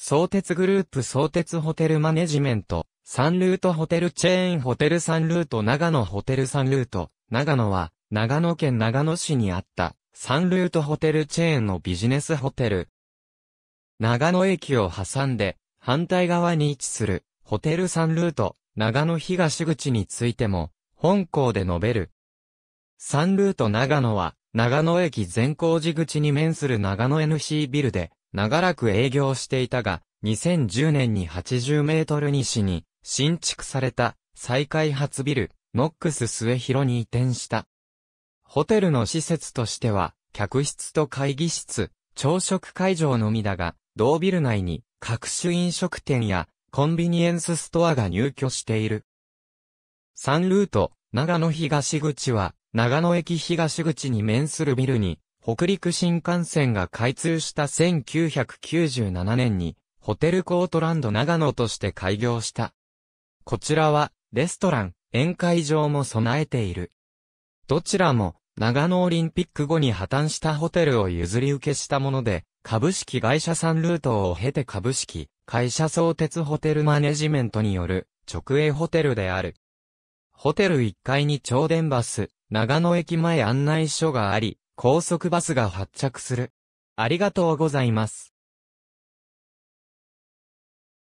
相鉄グループ相鉄ホテルマネジメント、サンルートホテルチェーンホテルサンルート長野ホテルサンルート、長野は、長野県長野市にあった、サンルートホテルチェーンのビジネスホテル。長野駅を挟んで、反対側に位置する、ホテルサンルート、長野東口についても、本校で述べる。サンルート長野は、長野駅善光寺口に面する長野 NC ビルで、長らく営業していたが、2010年に80メートル西に新築された再開発ビル、ノックス末広に移転した。ホテルの施設としては、客室と会議室、朝食会場のみだが、同ビル内に各種飲食店やコンビニエンスストアが入居している。3ルート、長野東口は、長野駅東口に面するビルに、北陸新幹線が開通した1997年に、ホテルコートランド長野として開業した。こちらは、レストラン、宴会場も備えている。どちらも、長野オリンピック後に破綻したホテルを譲り受けしたもので、株式会社サンルートを経て株式、会社相鉄ホテルマネジメントによる、直営ホテルである。ホテル1階に超電バス、長野駅前案内所があり、高速バスが発着する。ありがとうございます。